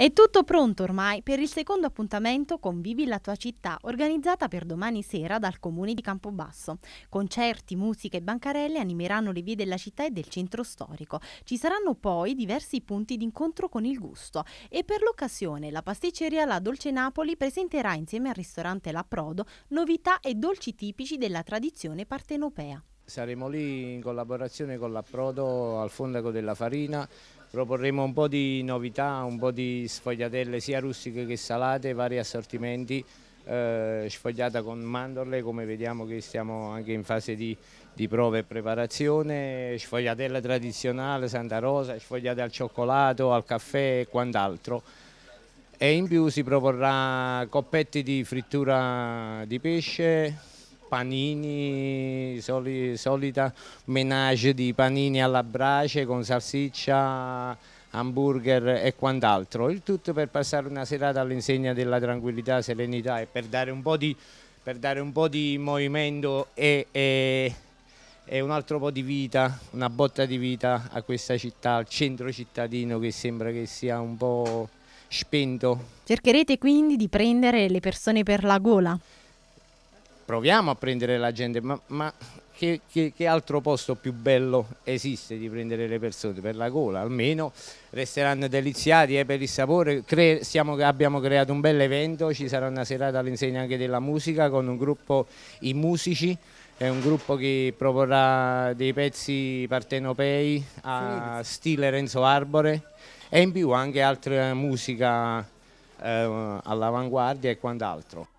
È tutto pronto ormai per il secondo appuntamento con Vivi la tua città, organizzata per domani sera dal comune di Campobasso. Concerti, musica e bancarelle animeranno le vie della città e del centro storico. Ci saranno poi diversi punti d'incontro con il gusto e per l'occasione la pasticceria La Dolce Napoli presenterà insieme al ristorante La Prodo novità e dolci tipici della tradizione partenopea saremo lì in collaborazione con l'approdo al Fondaco della Farina proporremo un po' di novità, un po' di sfogliatelle sia rustiche che salate, vari assortimenti, eh, sfogliata con mandorle come vediamo che stiamo anche in fase di, di prova e preparazione, sfogliatella tradizionale, Santa Rosa, sfogliate al cioccolato, al caffè e quant'altro e in più si proporrà coppetti di frittura di pesce, panini, soli, solita menage di panini alla brace con salsiccia, hamburger e quant'altro. Il tutto per passare una serata all'insegna della tranquillità, serenità e per dare un po' di, un po di movimento e, e, e un altro po' di vita, una botta di vita a questa città, al centro cittadino che sembra che sia un po' spento. Cercherete quindi di prendere le persone per la gola? proviamo a prendere la gente, ma, ma che, che, che, altro posto più bello esiste di prendere le persone per la gola? Almeno resteranno deliziati eh, per il sapore. Cre siamo, abbiamo creato un bel evento, ci sarà una serata all'insegna anche della musica con un gruppo, i musici. È un gruppo che proporrà dei pezzi partenopei a stile Renzo Arbore e in più anche altre musica eh, all'avanguardia e quant'altro.